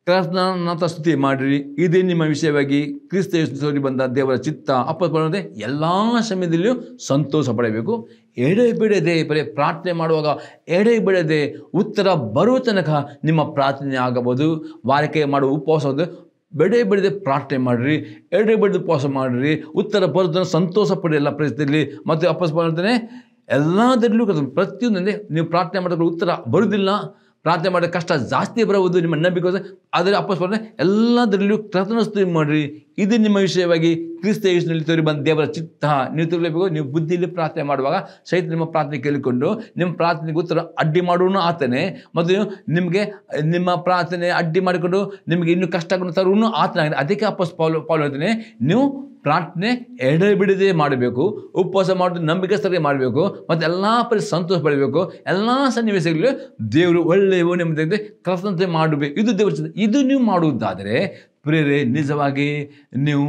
ಕೃತಜ್ಞಾನಾಥ ಸ್ತುತಿ ಮಾಡಿರಿ ಇದೇ ನಿಮ್ಮ ವಿಷಯವಾಗಿ ಕ್ರಿಸ್ತ ಬಂದ ದೇವರ ಚಿತ್ತ ಅಪ್ಪದೆ ಎಲ್ಲ ಸಮಯದಲ್ಲಿಯೂ ಸಂತೋಷ ಪಡಬೇಕು ಎಡೆ ಬಿಡದೆ ಬರೀ ಪ್ರಾರ್ಥನೆ ಮಾಡುವಾಗ ಎಡೆ ಬಿಡದೆ ಉತ್ತರ ಬರುವ ತನಕ ನಿಮ್ಮ ಪ್ರಾರ್ಥನೆ ಆಗಬಹುದು ವಾರಕೆ ಮಾಡುವ ಉಪವಾಸ ಬೆಡೆ ಬಿಡದೆ ಪ್ರಾರ್ಥನೆ ಮಾಡಿರಿ ಎಡೆ ಬೆಳೆದು ಉಪವಾಸ ಮಾಡಿರಿ ಉತ್ತರ ಬರೋದನ್ನು ಸಂತೋಷ ಪಡೆಯಲ್ಲ ಎಲ್ಲ ಪ್ರದೇಶದಲ್ಲಿ ಮತ್ತು ಅಪ್ಪಸ್ ಬರ್ತಾನೆ ಎಲ್ಲದರಲ್ಲೂ ಪ್ರತಿಯೊಂದಂದರೆ ನೀವು ಪ್ರಾರ್ಥನೆ ಮಾಡಿದ್ರೆ ಉತ್ತರ ಬರುವುದಿಲ್ಲ ಪ್ರಾರ್ಥನೆ ಮಾಡೋ ಕಷ್ಟ ಜಾಸ್ತಿ ಬರಬಹುದು ನಿಮ್ಮ ನಂಬಿಕೆ ಆದರೆ ಅಪ್ಪಸ್ಪರ್ನೆ ಎಲ್ಲದರಲ್ಲೂ ಕೃತನಸ್ತು ಮಾಡಿರಿ ಇದು ನಿಮ್ಮ ವಿಷಯವಾಗಿ ಕ್ರಿಸ್ತ ಯೇಸುನಲ್ಲಿ ತೋರಿ ಬಂದ ದೇವರ ಚಿತ್ತ ನೀವು ತಿರುಗಲೇಬೇಕು ನೀವು ಬುದ್ಧಿಯಲ್ಲಿ ಪ್ರಾರ್ಥನೆ ಮಾಡುವಾಗ ಸಹಿತ ನಿಮ್ಮ ಪ್ರಾರ್ಥನೆ ಕೇಳಿಕೊಂಡು ನಿಮ್ಮ ಪ್ರಾರ್ಥನೆಗೆ ಉತ್ತರ ಅಡ್ಡಿ ಮಾಡೋನು ಆತನೇ ಮತ್ತು ನಿಮಗೆ ನಿಮ್ಮ ಪ್ರಾರ್ಥನೆ ಅಡ್ಡಿ ಮಾಡಿಕೊಂಡು ನಿಮಗೆ ಇನ್ನೂ ಕಷ್ಟ ತರೂ ಆತನಾಗಿದೆ ಅದಕ್ಕೆ ಅಪ್ಪಸ್ ಪಾಲು ಪಾಲು ಹೇಳ್ತೇನೆ ನೀವು ಪ್ರಾರ್ಥನೆ ಬಿಡದೆ ಮಾಡಬೇಕು ಉಪವಾಸ ಮಾಡೋದು ನಂಬಿಕೆಸ್ತರಿಗೆ ಮಾಡಬೇಕು ಮತ್ತು ಎಲ್ಲ ಪರಿ ಸಂತೋಷ ಪಡಬೇಕು ಎಲ್ಲ ಸನ್ನಿವೇಶಗಳಲ್ಲೂ ದೇವರು ಒಳ್ಳೆಯವು ನಿಮ್ಮದಂತೆ ಕೃತಜ್ಞತೆ ಮಾಡಬೇಕು ಇದು ದೇವರ ಇದು ನೀವು ಮಾಡುವುದಾದರೆ ಪ್ರೇರೆ ನಿಜವಾಗಿ ನೀವು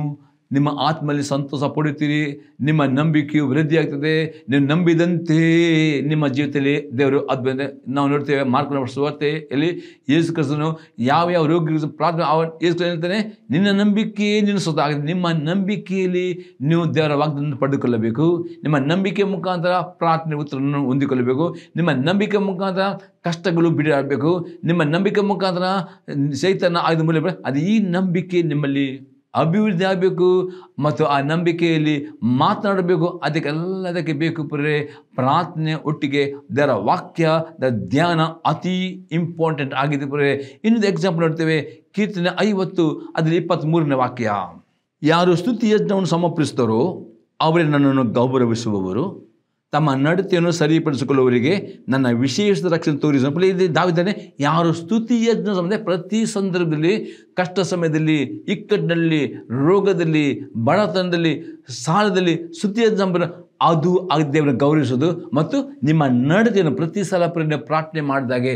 ನಿಮ್ಮ ಆತ್ಮಲ್ಲಿ ಸಂತೋಷ ಪಡುತ್ತೀರಿ ನಿಮ್ಮ ನಂಬಿಕೆಯು ವೃದ್ಧಿಯಾಗ್ತದೆ ನೀವು ನಂಬಿದಂತೆ ನಿಮ್ಮ ಜೀವಿತದಲ್ಲಿ ದೇವರು ಅದ್ಭುತ ನಾವು ನೋಡ್ತೇವೆ ಮಾರ್ಕನ ಸುವಾರ್ತೆ ಎಲ್ಲಿ ಯೇಸು ಕ್ರಿಸ್ತನು ಯಾವ ಯಾವ ರೋಗಿಗಳು ಪ್ರಾರ್ಥನೆ ಅವ ಯೇಸು ಹೇಳ್ತಾನೆ ನಿನ್ನ ನಂಬಿಕೆ ನಿನ್ನ ಸ್ವತಃ ಆಗುತ್ತೆ ನಿಮ್ಮ ನಂಬಿಕೆಯಲ್ಲಿ ನೀವು ದೇವರ ವಾಗ್ದನ್ನು ಪಡೆದುಕೊಳ್ಳಬೇಕು ನಿಮ್ಮ ನಂಬಿಕೆ ಮುಖಾಂತರ ಪ್ರಾರ್ಥನೆ ಉತ್ತರವನ್ನು ಹೊಂದಿಕೊಳ್ಳಬೇಕು ನಿಮ್ಮ ನಂಬಿಕೆ ಮುಖಾಂತರ ಕಷ್ಟಗಳು ಬಿಡಾಡಬೇಕು ನಿಮ್ಮ ನಂಬಿಕೆ ಮುಖಾಂತರ ಸೈತನ ಆಯ್ದ ಮೂಲ ಅದು ಈ ನಂಬಿಕೆ ನಿಮ್ಮಲ್ಲಿ ಅಭಿವೃದ್ಧಿ ಆಗಬೇಕು ಮತ್ತು ಆ ನಂಬಿಕೆಯಲ್ಲಿ ಮಾತನಾಡಬೇಕು ಅದಕ್ಕೆಲ್ಲದಕ್ಕೆ ಬೇಕು ಪುರೇ ಪ್ರಾರ್ಥನೆ ಒಟ್ಟಿಗೆ ದರ ವಾಕ್ಯ ದ ಧ್ಯಾನ ಅತಿ ಇಂಪಾರ್ಟೆಂಟ್ ಆಗಿದೆ ಪುರೇ ಇನ್ನೊಂದು ಎಕ್ಸಾಂಪಲ್ ನೋಡ್ತೇವೆ ಕೀರ್ತನೆ ಐವತ್ತು ಅದರಲ್ಲಿ ಇಪ್ಪತ್ತ್ಮೂರನೇ ವಾಕ್ಯ ಯಾರು ಸ್ತುತಿ ಯಜ್ಞವನ್ನು ಸಮರ್ಪಿಸ್ತಾರೋ ಅವರೇ ನನ್ನನ್ನು ಗೌರವಿಸುವವರು ತಮ್ಮ ನಡತೆಯನ್ನು ಸರಿಪಡಿಸಿಕೊಳ್ಳುವವರಿಗೆ ನನ್ನ ವಿಶೇಷ ರಕ್ಷಣೆ ತೋರಿಸಿ ಇಲ್ಲಿ ದಾವಿದ್ದಾನೆ ಯಾರು ಸ್ತುತಿಯಜ್ಞ ಸಂಬಂಧ ಪ್ರತಿ ಸಂದರ್ಭದಲ್ಲಿ ಕಷ್ಟ ಸಮಯದಲ್ಲಿ ಇಕ್ಕಟ್ಟಿನಲ್ಲಿ ರೋಗದಲ್ಲಿ ಬಡತನದಲ್ಲಿ ಸಾಲದಲ್ಲಿ ಸ್ತುತಿಯಜ್ಞ ಸಂಬಂಧ ಅದು ಆಗ ದೇವರನ್ನು ಗೌರವಿಸೋದು ಮತ್ತು ನಿಮ್ಮ ನಡತೆಯನ್ನು ಪ್ರತಿ ಸಲ ಪ್ರಾರ್ಥನೆ ಮಾಡಿದಾಗೆ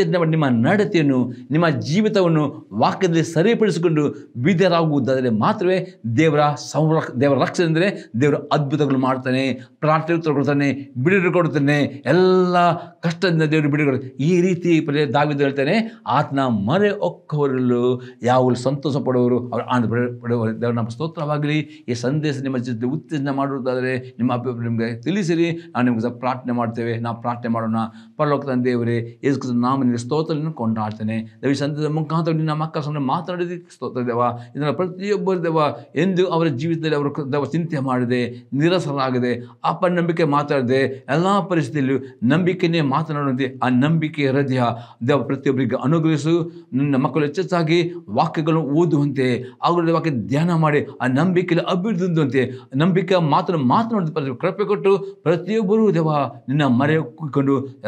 ಯಜ್ಞ ನಿಮ್ಮ ನಡತೆಯನ್ನು ನಿಮ್ಮ ಜೀವಿತವನ್ನು ವಾಕ್ಯದಲ್ಲಿ ಸರಿಪಡಿಸಿಕೊಂಡು ಬೀದರಾಗುವುದಾದರೆ ಮಾತ್ರವೇ ದೇವರ ಸಂರಕ್ಷ ದೇವರ ರಕ್ಷಣೆ ಅಂದರೆ ದೇವರ ಅದ್ಭುತಗಳು ಮಾಡ್ತಾನೆ ಪ್ರಾರ್ಥನೆ ಕೊಡ್ತಾನೆ ಬಿಡುಗಡೆ ಕೊಡ್ತಾನೆ ಎಲ್ಲ ಕಷ್ಟದಿಂದ ದೇವರು ಬಿಡುಗಡೆ ಈ ರೀತಿ ಪ್ರಜೆ ದಾವಿದ್ದು ಹೇಳ್ತಾನೆ ಆತನ ಮರೆ ಒಕ್ಕವರಲ್ಲೂ ಯಾವ ಸಂತೋಷ ಪಡೋರು ಅವರು ಆನಂದ ಪಡೋರು ದೇವರು ನಮ್ಮ ಸ್ತೋತ್ರವಾಗಲಿ ಈ ಸಂದೇಶ ನಿಮ್ಮ ಜೊತೆ ಉತ್ತೇಜನ ಮಾಡುವುದಾದರೆ ನಿಮ್ಮ ಅಭಿಪ್ರಾಯ ನಿಮಗೆ ತಿಳಿಸಿರಿ ನಾನು ನಿಮಗೆ ಪ್ರಾರ್ಥನೆ ಮಾಡ್ತೇವೆ ನಾವು ಪ್ರಾರ್ಥನೆ ಮಾಡೋಣ ಪರಲೋಕ ದೇವರೇ ಯೇಸು ನಾಮ ನಿಮಗೆ ಸ್ತೋತ್ರವನ್ನು ಕೊಂಡಾಡ್ತೇನೆ ದೇವಿ ಸಂದೇಶದ ಮುಖಾಂತರ ನಮ್ಮ ಅಕ್ಕ ಸೊನ್ನೆ ಮಾತನಾಡೋದಕ್ಕೆ ಸ್ತೋತ್ರ ದೇವ ಇದನ್ನು ಪ್ರತಿಯೊಬ್ಬರು ದೇವ ಎಂದು ಅವರ ಜೀವಿತದಲ್ಲಿ ಅವರು ದೇವ ಚಿಂತೆ ಮಾಡಿದೆ ನಿರಸರಾಗಿದೆ ಅಪನಂಬಿಕೆ ಮಾತಾಡದೆ ಎಲ್ಲ ಪರಿಸ್ಥಿತಿಯಲ್ಲೂ ನಂಬಿಕೆಯೇ ಮಾತನಾಡುವಂತೆ ಆ ನಂಬಿಕೆಯ ಹೃದಯ ದೇವ ಪ್ರತಿಯೊಬ್ಬರಿಗೆ ಅನುಗ್ರಹಿಸು ನಿನ್ನ ಮಕ್ಕಳು ಹೆಚ್ಚಾಗಿ ವಾಕ್ಯಗಳನ್ನು ಓದುವಂತೆ ಅವರ ವಾಕ್ಯ ಧ್ಯಾನ ಮಾಡಿ ಆ ನಂಬಿಕೆಯಲ್ಲಿ ಅಭಿವೃದ್ಧಿ ಹೊಂದುವಂತೆ ನಂಬಿಕೆ ಮಾತನ್ನು ಪ್ರತಿ ಕೃಪೆ ಕೊಟ್ಟು ಪ್ರತಿಯೊಬ್ಬರೂ ದೇವ ನಿನ್ನ ಮರೆ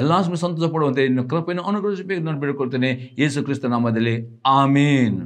ಎಲ್ಲ ಸಂತೋಷ ಪಡುವಂತೆ ನಿನ್ನ ಕೃಪೆಯನ್ನು ಅನುಗ್ರಹಿಸಬೇಕು ನಾನು ಬೇಡಿಕೊಳ್ತೇನೆ ಯೇಸು ಕ್ರಿಸ್ತ ನಾಮದಲ್ಲಿ ಆಮೇನ್